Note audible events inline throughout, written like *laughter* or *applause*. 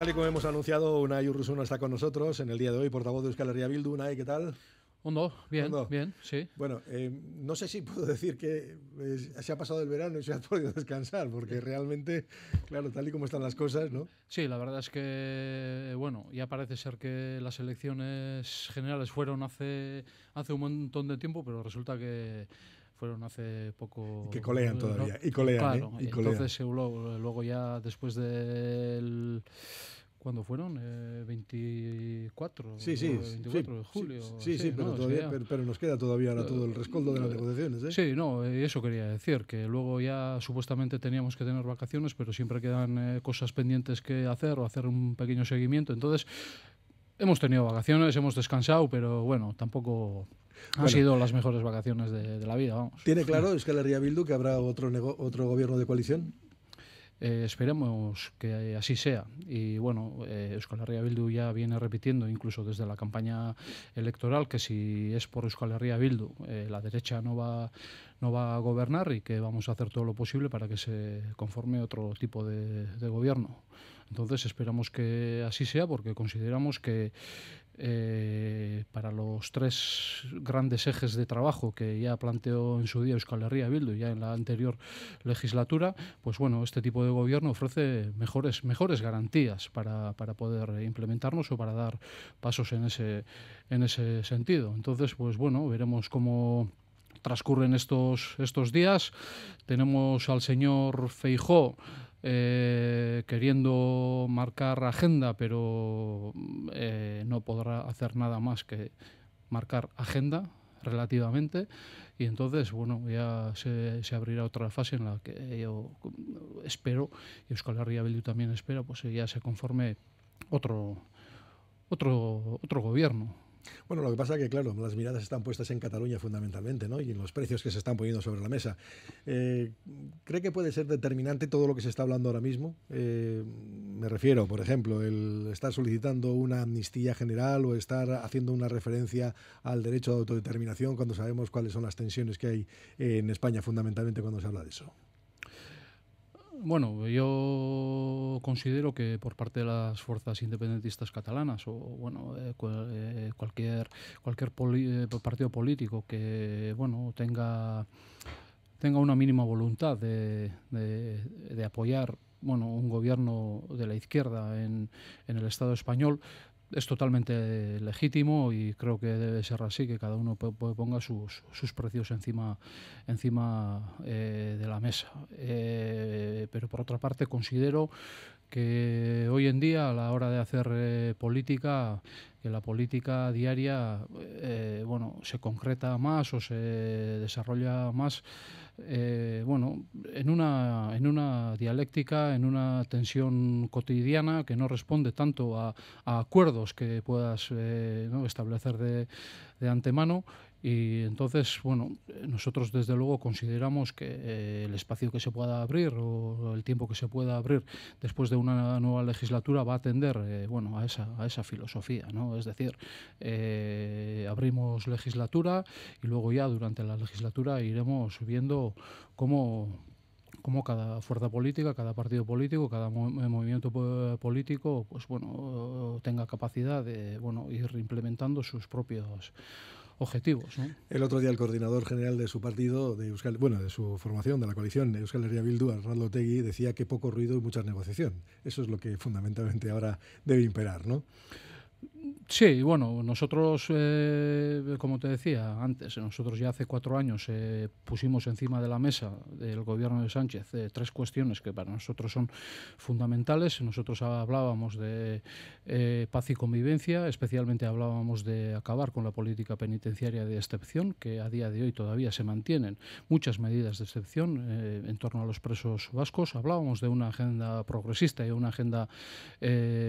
Tal y como hemos anunciado, Unai Urruzuno está con nosotros en el día de hoy, portavoz de Euskal Herria Bildu. Unai, ¿qué tal? Hondo, bien, bien, sí. Bueno, eh, no sé si puedo decir que eh, se ha pasado el verano y se ha podido descansar, porque realmente, claro, tal y como están las cosas, ¿no? Sí, la verdad es que, bueno, ya parece ser que las elecciones generales fueron hace, hace un montón de tiempo, pero resulta que fueron hace poco. Que colean todavía. Y colean. Claro, ¿eh? y entonces eh, luego, luego, ya después del. ¿Cuándo fueron? Eh, 24, sí, sí, 24 de julio. Sí, sí, pero, todavía, pero, nos queda todavía ahora todo el rescoldo de las negociaciones. ¿eh? Sí, no, eso quería decir, que luego ya supuestamente teníamos que tener vacaciones, pero siempre quedan eh, cosas pendientes que hacer o hacer un pequeño seguimiento. Entonces, Hemos tenido vacaciones, hemos descansado, pero bueno, tampoco han sido las mejores vacaciones de, la vida. ¿Tiene claro Escalería Bildu que habrá otro gobierno de coalición? Eh, esperemos que así sea. Y bueno, eh, Euskal Herria Bildu ya viene repitiendo, incluso desde la campaña electoral, que si es por Euskal Herria Bildu, eh, la derecha no va, no va a gobernar y que vamos a hacer todo lo posible para que se conforme otro tipo de, de gobierno. Entonces esperamos que así sea porque consideramos que los tres grandes ejes de trabajo que ya planteó en su día Euskal Herria Bildu, ya en la anterior legislatura, pues bueno, este tipo de gobierno ofrece mejores, mejores garantías para, poder implementarnos o para dar pasos en ese, en ese sentido. Entonces, pues bueno, veremos cómo transcurren estos, estos días. Tenemos al señor Feijó eh, queriendo marcar agenda, pero eh, no podrá hacer nada más que marcar agenda relativamente y entonces bueno ya se, abrirá otra fase en la que yo espero y escolar Herria también espera pues ya se conforme otro otro otro gobierno bueno, lo que pasa es que, claro, las miradas están puestas en Cataluña fundamentalmente, ¿no? Y en los precios que se están poniendo sobre la mesa. Eh, ¿Cree que puede ser determinante todo lo que se está hablando ahora mismo? Eh, me refiero, por ejemplo, el estar solicitando una amnistía general o estar haciendo una referencia al derecho de autodeterminación cuando sabemos cuáles son las tensiones que hay en España fundamentalmente cuando se habla de eso. Bueno, yo considero que por parte de las fuerzas independentistas catalanas o bueno eh, eh, cualquier cualquier eh, partido político que bueno tenga tenga una mínima voluntad de, de, de apoyar bueno, un gobierno de la izquierda en, en, el Estado español, es totalmente legítimo y creo que debe ser así, que cada uno ponga sus, precios encima, encima eh, de la mesa. Eh, pero por otra parte considero que hoy en día a la hora de hacer eh, política, que la política diaria bueno, se concreta más o se desarrolla más eh, bueno, en una, en una dialéctica, en una tensión cotidiana que no responde tanto a, acuerdos que puedas eh, establecer de antemano y entonces, bueno, nosotros desde luego consideramos que eh, el espacio que se pueda abrir o el tiempo que se pueda abrir después de una nueva legislatura va a atender eh, bueno, a, esa, a esa filosofía. ¿no? Es decir, eh, abrimos legislatura y luego ya durante la legislatura iremos viendo cómo como cada fuerza política, cada partido político, cada movimiento político, pues bueno, tenga capacidad de bueno ir implementando sus propios objetivos. El otro día el coordinador general de su partido, de bueno, de su formación, de la coalición de Euskal Herria Bildu, Arnaldo Tegui, decía que poco ruido y mucha negociación. Eso es lo que fundamentalmente ahora debe imperar, ¿no? Sí, bueno, nosotros, eh, como te decía antes, nosotros ya hace cuatro años eh, pusimos encima de la mesa del gobierno de Sánchez eh, tres cuestiones que para nosotros son fundamentales. Nosotros hablábamos de paz y convivencia, especialmente hablábamos de acabar con la política penitenciaria de excepción, que a día de hoy todavía se mantienen muchas medidas de excepción en torno a los presos vascos. Hablábamos de una agenda progresista y una agenda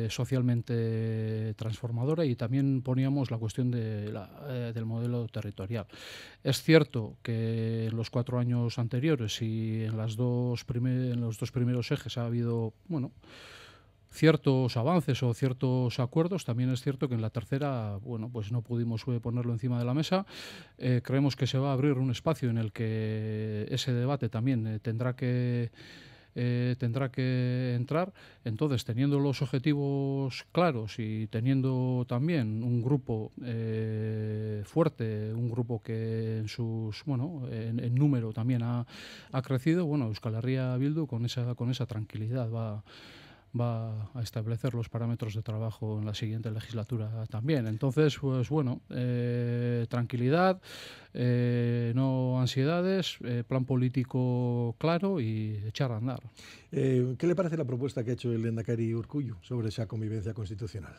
socialmente transformadora formadora y también poníamos la cuestión eh, del modelo territorial. Es cierto que en los cuatro años anteriores y en, las dos en los dos primeros ejes ha habido, bueno, ciertos avances o ciertos acuerdos. También es cierto que en la tercera, bueno, pues no pudimos eh, ponerlo encima de la mesa. Eh, creemos que se va a abrir un espacio en el que ese debate también tendrá que eh, tendrá que entrar. Entonces, teniendo los objetivos claros y teniendo también un grupo eh, fuerte, un grupo que en sus bueno en, número también ha, crecido, bueno, Euskal Bildu con esa con esa tranquilidad va va a establecer los parámetros de trabajo en la siguiente legislatura también. Entonces, pues bueno, eh, tranquilidad, eh, no ansiedades, eh, plan político claro y echar a andar. ¿Qué le parece la propuesta que ha hecho el Endacari Urcuyo sobre esa convivencia constitucional?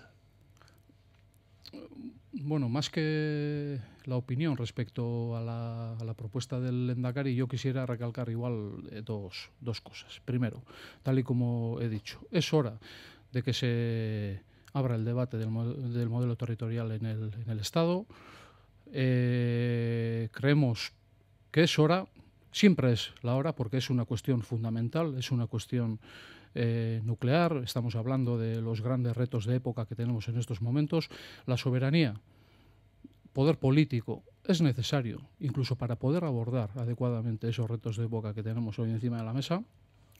bueno, más que la opinión respecto a la, propuesta del Endacari, yo quisiera recalcar igual eh, dos, cosas. Primero, tal y como he dicho, es hora de que se abra el debate del, modelo territorial en el, Estado. Eh, creemos que es hora, siempre es la hora, porque es una cuestión fundamental, es una cuestión eh, nuclear, estamos hablando de los grandes retos de época que tenemos en estos momentos, la soberanía, poder político, es necesario, incluso para poder abordar adecuadamente esos retos de época que tenemos hoy encima de la mesa.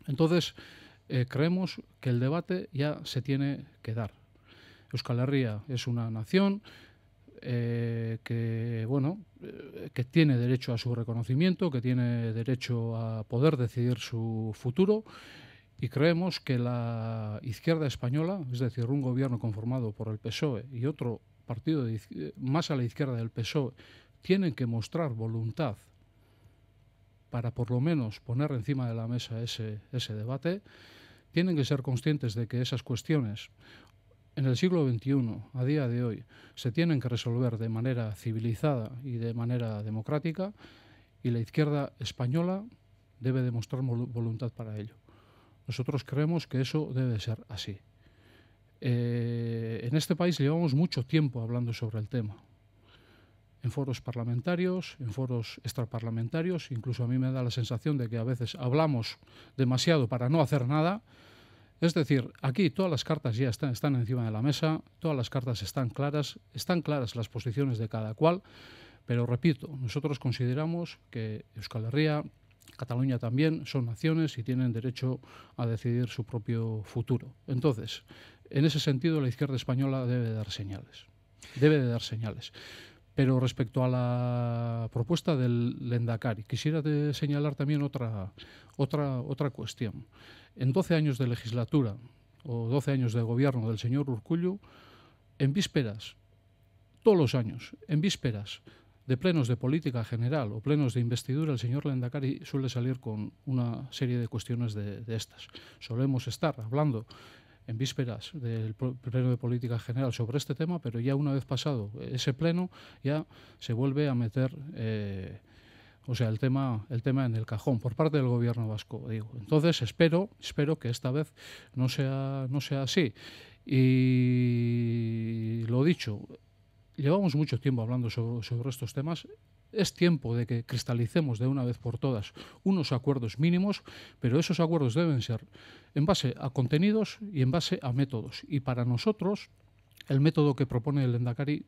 Entonces, eh, creemos que el debate ya se tiene que dar. Euskal Herria es una nación eh, bueno que tiene derecho a su reconocimiento, que tiene derecho a poder decidir su futuro y creemos que la izquierda española, es decir, un gobierno conformado por el PSOE y otro partido más a la izquierda del PSOE, tienen que mostrar voluntad para por lo menos poner encima de la mesa ese debate, tienen que ser conscientes de que esas cuestiones en el siglo XXI, a día de hoy, se tienen que resolver de manera civilizada y de manera democrática y la izquierda española debe demostrar voluntad para ello. Nosotros creemos que eso debe ser así. Eh, en este país llevamos mucho tiempo hablando sobre el tema, en foros parlamentarios, en foros extraparlamentarios, incluso a mí me da la sensación de que a veces hablamos demasiado para no hacer nada. Es decir, aquí todas las cartas ya están, están encima de la mesa, todas las cartas están claras, están claras las posiciones de cada cual, pero repito, nosotros consideramos que Euskal Herria Cataluña también son naciones y tienen derecho a decidir su propio futuro. Entonces, en ese sentido, la izquierda española debe dar señales. Debe de dar señales. Pero respecto a la propuesta del Lendakari, quisiera señalar también otra, otra, otra cuestión. En 12 años de legislatura o 12 años de gobierno del señor Urcullu, en vísperas, todos los años, en vísperas de plenos de política general o plenos de investidura, el señor Lendakari suele salir con una serie de cuestiones de, estas. Solemos estar hablando en vísperas del pleno de política general sobre este tema, pero ya una vez pasado ese pleno, ya se vuelve a meter, eh, o sea, el tema, el tema en el cajón por parte del gobierno vasco. Digo, entonces espero, espero que esta vez no sea, no sea así. Y lo dicho, llevamos mucho tiempo hablando sobre, estos temas. Es tiempo de que cristalicemos de una vez por todas unos acuerdos mínimos, pero esos acuerdos deben ser en base a contenidos y en base a métodos. Y para nosotros, el método que propone el Endacari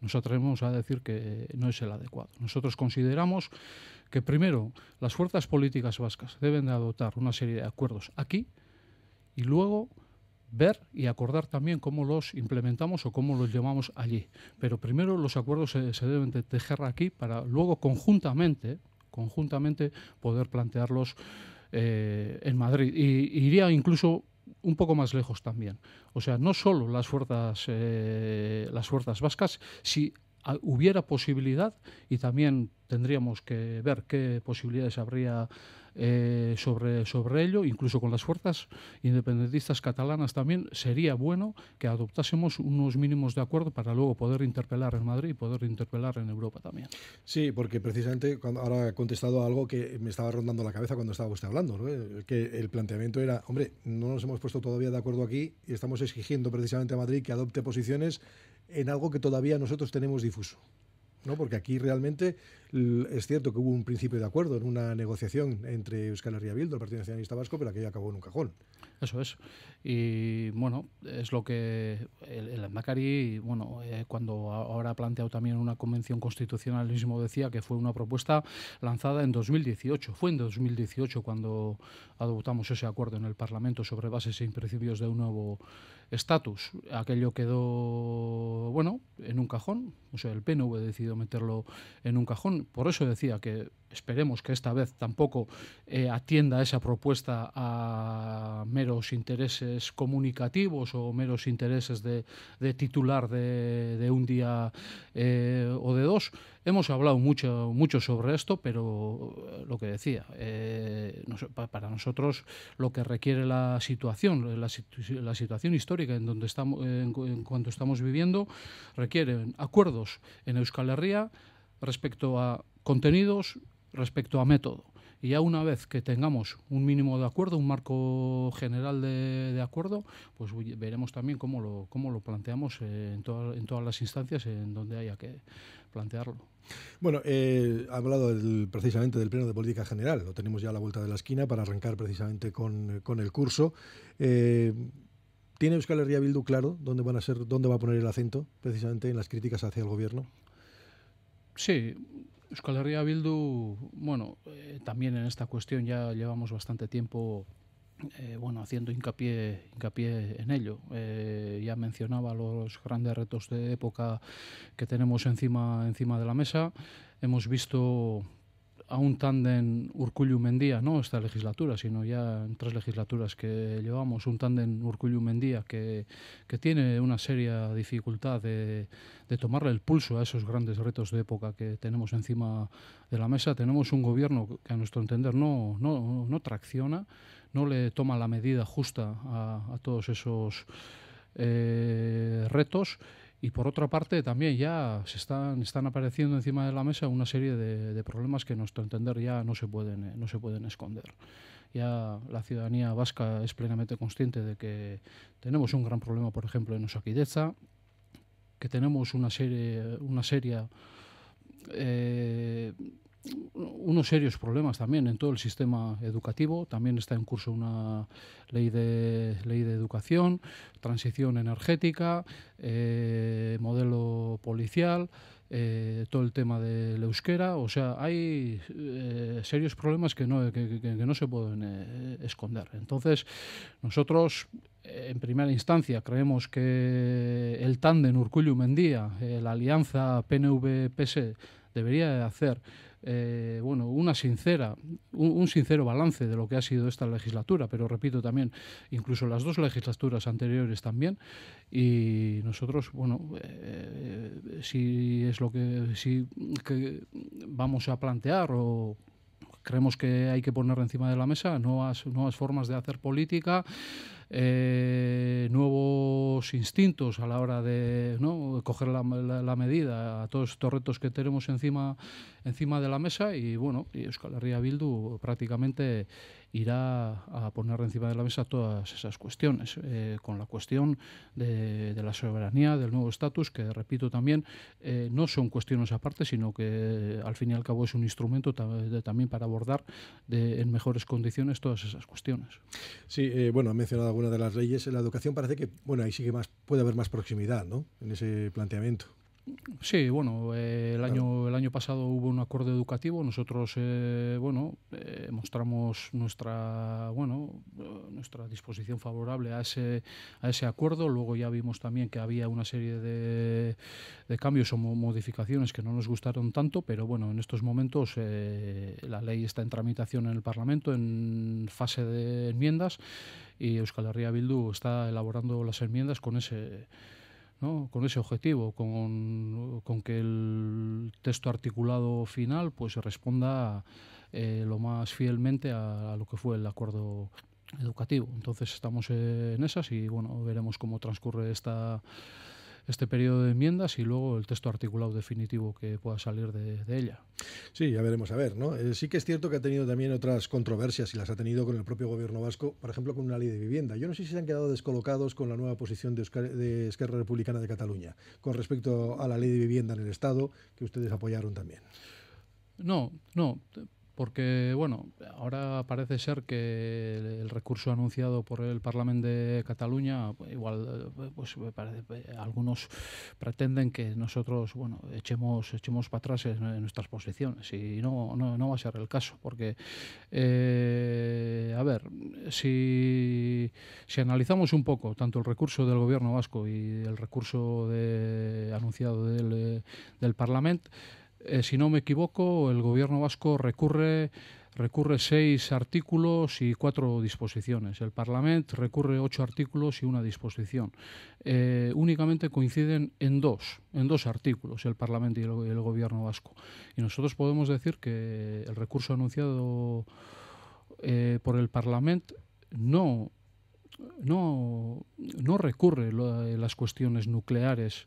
nos atrevemos a decir que no es el adecuado. Nosotros consideramos que primero las fuerzas políticas vascas deben de adoptar una serie de acuerdos aquí y luego ver y acordar también cómo los implementamos o cómo los llevamos allí. Pero primero los acuerdos se, deben de tejer aquí para luego conjuntamente, conjuntamente poder plantearlos eh, en Madrid. Y, iría incluso un poco más lejos también. O sea, no solo las fuerzas, eh, las fuerzas vascas, si hubiera posibilidad y también tendríamos que ver qué posibilidades habría eh, sobre, sobre ello, incluso con las fuerzas independentistas catalanas también, sería bueno que adoptásemos unos mínimos de acuerdo para luego poder interpelar en Madrid y poder interpelar en Europa también. Sí, porque precisamente cuando ahora ha contestado algo que me estaba rondando la cabeza cuando estaba usted hablando, eh, que el planteamiento era, hombre, no nos hemos puesto todavía de acuerdo aquí y estamos exigiendo precisamente a Madrid que adopte posiciones en algo que todavía nosotros tenemos difuso. ¿no? Porque aquí realmente es cierto que hubo un principio de acuerdo en una negociación entre Euskal Herria Bildu, el Partido Nacionalista Vasco, pero ya acabó en un cajón. Eso es. Y bueno, es lo que el, Macari, bueno, eh, cuando ahora ha planteado también una convención constitucional, mismo decía que fue una propuesta lanzada en 2018. Fue en 2018 cuando adoptamos ese acuerdo en el Parlamento sobre bases y e principios de un nuevo estatus. Aquello quedó, bueno, en un cajón. O sea, el PNV decidido meterlo en un cajón. Por eso decía que esperemos que esta vez tampoco eh, atienda esa propuesta a meros intereses comunicativos o meros intereses de, titular de, un día eh, o de dos. Hemos hablado mucho, mucho sobre esto, pero eh, lo que decía, para nosotros lo que requiere la situación, la, situación histórica en donde estamos, en cuanto estamos viviendo, requieren acuerdos en Euskal Herria respecto a contenidos, respecto a método. Y ya una vez que tengamos un mínimo de acuerdo, un marco general de, acuerdo, pues veremos también cómo lo, lo planteamos en, todas las instancias en donde haya que plantearlo. Bueno, eh, ha hablado precisamente del Pleno de Política General, lo tenemos ya a la vuelta de la esquina para arrancar precisamente con, el curso. Eh, ¿Tiene Euskal Herria Bildu claro dónde, van a ser, dónde va a poner el acento precisamente en las críticas hacia el gobierno? Sí, Euskal Bildu, bueno, eh, también en esta cuestión ya llevamos bastante tiempo eh, bueno, haciendo hincapié, hincapié en ello. Eh, ya mencionaba los grandes retos de época que tenemos encima, encima de la mesa. Hemos visto a un tándem en mendía no esta legislatura, sino ya en tres legislaturas que llevamos, un tándem Urcullu-Mendía que, que, tiene una seria dificultad de, tomarle el pulso a esos grandes retos de época que tenemos encima de la mesa. Tenemos un gobierno que a nuestro entender no, no, tracciona, no le toma la medida justa a, todos esos eh, retos y por otra parte, también ya se están, están apareciendo encima de la mesa una serie de, problemas que, en nuestro entender, ya no se pueden, eh, no se pueden esconder ya la ciudadanía vasca es plenamente consciente de que tenemos un gran problema, por ejemplo, en Osaquideza, que tenemos una serie, una serie eh, unos serios problemas también en todo el sistema educativo. También está en curso una ley de, ley de educación, transición energética, eh, modelo policial, eh, todo el tema del euskera. O sea, hay eh, serios problemas que no, se pueden esconder. Entonces, nosotros en primera instancia creemos que el tándem en mendía la alianza PNV-PS, debería hacer eh, bueno, una sincera, un, sincero balance de lo que ha sido esta legislatura, pero repito también, incluso las dos legislaturas anteriores también, y nosotros, bueno, eh, si es lo que, si, vamos a plantear o creemos que hay que poner encima de la mesa nuevas, nuevas formas de hacer política, eh, nuevos instintos a la hora de coger la, medida a todos estos retos que tenemos encima, encima de la mesa y bueno, y Euskal Herria Bildu prácticamente irá a poner encima de la mesa todas esas cuestiones, eh, con la cuestión de, la soberanía, del nuevo estatus, que repito también, eh, no son cuestiones aparte, sino que al fin y al cabo es un instrumento también para abordar en mejores condiciones todas esas cuestiones. Sí, bueno, ha mencionado de las leyes, en la educación parece que, bueno, ahí sí más, puede haber más proximidad, ¿no? En ese planteamiento. Sí, bueno, eh, el, año, el año pasado hubo un acuerdo educativo, nosotros, eh, bueno, eh, mostramos nuestra, bueno, nuestra disposición favorable a ese, a ese acuerdo, luego ya vimos también que había una serie de, de cambios o modificaciones que no nos gustaron tanto, pero bueno, en estos momentos la ley está en tramitación en el Parlamento, en fase de enmiendas, y Euskal Herria Bildu está elaborando las enmiendas con ese ¿no? con ese objetivo, con, con, que el texto articulado final pues responda eh, lo más fielmente a, a, lo que fue el acuerdo educativo. Entonces estamos en esas y bueno, veremos cómo transcurre esta este periodo de enmiendas y luego el texto articulado definitivo que pueda salir de, ella. Sí, ya veremos a ver, ¿no? Eh, sí que es cierto que ha tenido también otras controversias y las ha tenido con el propio gobierno vasco, por ejemplo, con una ley de vivienda. Yo no sé si se han quedado descolocados con la nueva posición de, de Esquerra Republicana de Cataluña con respecto a la ley de vivienda en el Estado que ustedes apoyaron también. No, no, porque, bueno, ahora parece ser que el recurso anunciado por el Parlamento de Cataluña, igual, eh, pues eh, algunos pretenden que nosotros, bueno, echemos, echemos para atrás en nuestras posiciones. Y no, no va a ser el caso, porque, eh, a ver, si, si analizamos un poco tanto el recurso del Gobierno vasco y el recurso de, anunciado del, del Parlamento, eh, si no me equivoco, el gobierno vasco recurre recurre seis artículos y cuatro disposiciones. El Parlamento recurre ocho artículos y una disposición. Eh, únicamente coinciden en dos, en dos artículos, el Parlamento y el, Gobierno vasco. Y nosotros podemos decir que el recurso anunciado eh, por el Parlamento no, no, recurre las cuestiones nucleares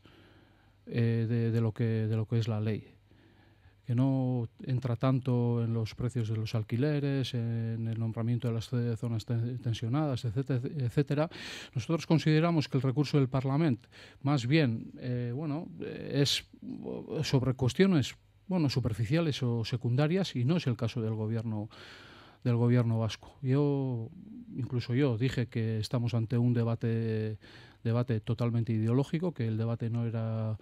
de, lo que, de lo que es la ley que no entra tanto en los precios de los alquileres, en el nombramiento de las zonas tensionadas, etcétera, Nosotros consideramos que el recurso del Parlamento, más bien, eh, bueno, eh, es eh, sobre cuestiones bueno, superficiales o secundarias y no es el caso del gobierno del gobierno vasco. Yo incluso yo dije que estamos ante un debate debate totalmente ideológico, que el debate no era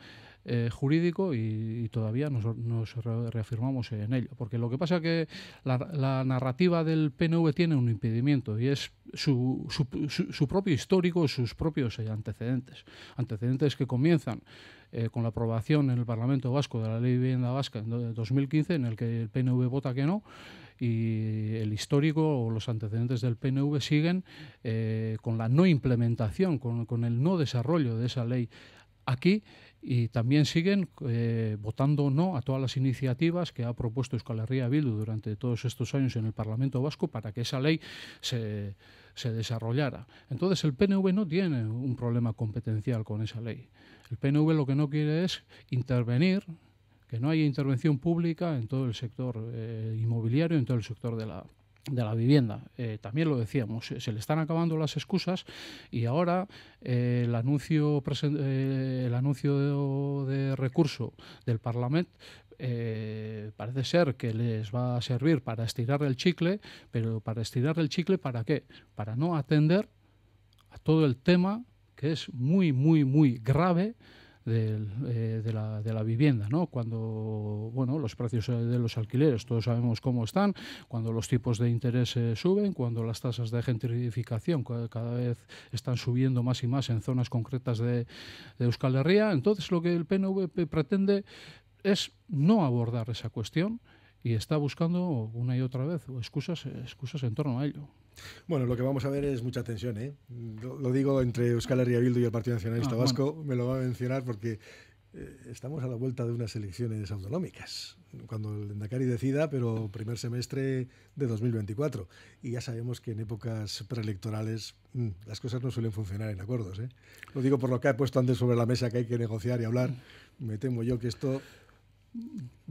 eh, jurídico y, todavía nos, reafirmamos en ello. Porque lo que pasa es que la, narrativa del PNV tiene un impedimento y es su, propio histórico, sus propios eh, antecedentes. Antecedentes que comienzan eh, con la aprobación en el Parlamento Vasco de la Ley de Vivienda Vasca en 2015, en el que el PNV vota que no, y el histórico o los antecedentes del PNV siguen con la no implementación, con, con, el no desarrollo de esa ley aquí y también siguen eh, votando no a todas las iniciativas que ha propuesto Euskal Herria Bildu durante todos estos años en el Parlamento Vasco para que esa ley se, desarrollara. Entonces el PNV no tiene un problema competencial con esa ley. El PNV lo que no quiere es intervenir que no haya intervención pública en todo el sector eh, inmobiliario, en todo el sector de la, de la vivienda. Eh, también lo decíamos, eh, se le están acabando las excusas y ahora eh, el anuncio, el anuncio de, recurso del Parlamento parece ser que les va a servir para estirar el chicle, pero para estirar el chicle, ¿para qué? Para no atender a todo el tema que es muy, muy, muy grave eh, de, la, vivienda, ¿no? Cuando bueno, los precios eh, de los alquileres, todos sabemos cómo están, cuando los tipos de interés eh, suben, cuando las tasas de gentrificación cada vez están subiendo más y más en zonas concretas de, de Euskal Herria, entonces lo que el PNV pretende es no abordar esa cuestión, y está buscando una y otra vez excusas, excusas en torno a ello. Bueno, lo que vamos a ver es mucha tensión, ¿eh? Lo, digo entre Euskal Herria Bildu y el Partido Nacionalista ah, Vasco, me lo va a mencionar porque eh, estamos a la vuelta de unas elecciones autonómicas, cuando el Endacari decida, pero primer semestre de 2024. Y ya sabemos que en épocas preelectorales mm, las cosas no suelen funcionar en acuerdos, ¿eh? Lo digo por lo que he puesto antes sobre la mesa que hay que negociar y hablar. Mm. Me temo yo que esto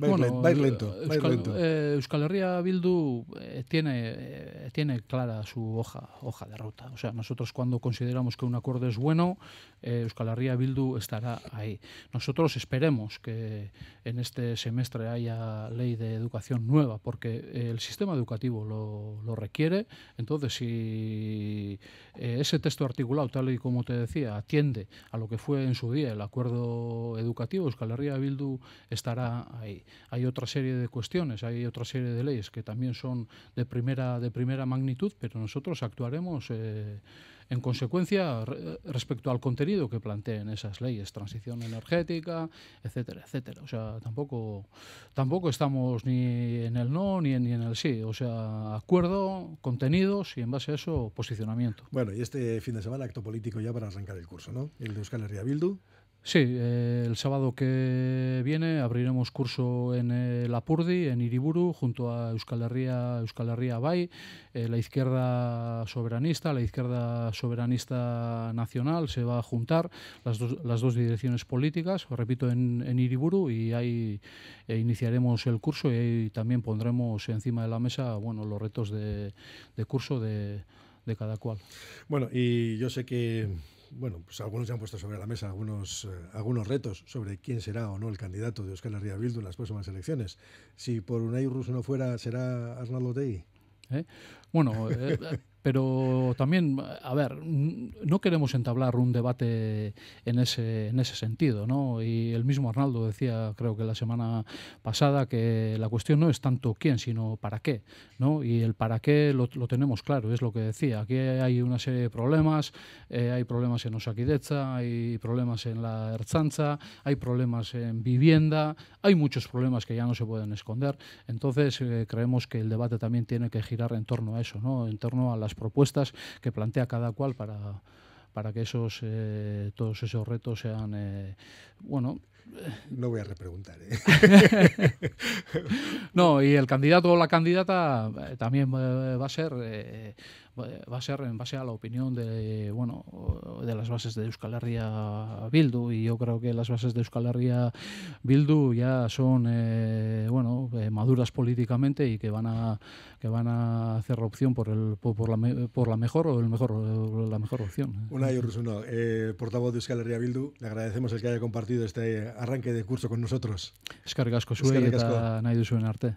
Va bueno, lento. Eh, eh, Euskal, Herria Bildu eh, tiene, tiene clara su hoja, hoja de ruta. O sea, nosotros cuando consideramos que un acuerdo es bueno, Euskal Herria Bildu estará ahí. Nosotros esperemos que en este semestre haya ley de educación nueva, porque el sistema educativo lo, lo requiere. Entonces, si ese texto articulado, tal y como te decía, atiende a lo que fue en su día el acuerdo educativo, Euskal Herria Bildu estará ahí. Hay otra serie de cuestiones, hay otra serie de leyes que también son de primera, de primera magnitud, pero nosotros actuaremos eh, en consecuencia respecto al contenido que planteen esas leyes, transición energética, etcétera, etcétera. O sea, tampoco, tampoco estamos ni en el no ni en, ni en el sí. O sea, acuerdo, contenidos y en base a eso posicionamiento. Bueno, y este fin de semana acto político ya para arrancar el curso, ¿no? El de Euskal Herria Bildu. Sí, eh, el sábado que viene abriremos curso en eh, La Lapurdi, en Iriburu, junto a Euskal Herria, Euskal eh, la izquierda soberanista, la izquierda soberanista nacional, se va a juntar las dos, direcciones políticas, repito, en, Iriburu, y ahí iniciaremos el curso y ahí también pondremos encima de la mesa bueno, los retos de, curso de cada cual. Bueno, y yo sé que bueno, pues algunos ya han puesto sobre la mesa algunos, eh, algunos retos sobre quién será o no el candidato de Euskal Herria Bildu en las próximas elecciones. Si por un ruso no fuera, ¿será Arnaldo Dei. ¿Eh? Bueno, eh, *laughs* Pero también, a ver, no queremos entablar un debate en ese, en ese sentido, ¿no? Y el mismo Arnaldo decía, creo que la semana pasada, que la cuestión no es tanto quién, sino para qué, ¿no? Y el para qué lo, lo tenemos claro, es lo que decía. Aquí hay una serie de problemas, eh, hay problemas en Osakidecha, hay problemas en la Erzanza, hay problemas en vivienda, hay muchos problemas que ya no se pueden esconder. Entonces, eh, creemos que el debate también tiene que girar en torno a eso, ¿no? En torno a las propuestas que plantea cada cual para para que esos eh, todos esos retos sean eh, bueno eh. no voy a repreguntar. ¿eh? *laughs* no, y el candidato o la candidata también va a ser va a ser en base a la opinión de bueno de las bases de Euskal Herria Bildu y yo creo que las bases de Euskal Herria Bildu ya son bueno maduras políticamente y que van a que van a hacer la opción por el por la, por la mejor o el mejor la mejor opción. Unai Urruzuno, eh, portavoz de Euskal Herria Bildu, le agradecemos el que haya compartido este arranque de curso con nosotros. Eskargasko asko zuei eta nahi duzuen arte.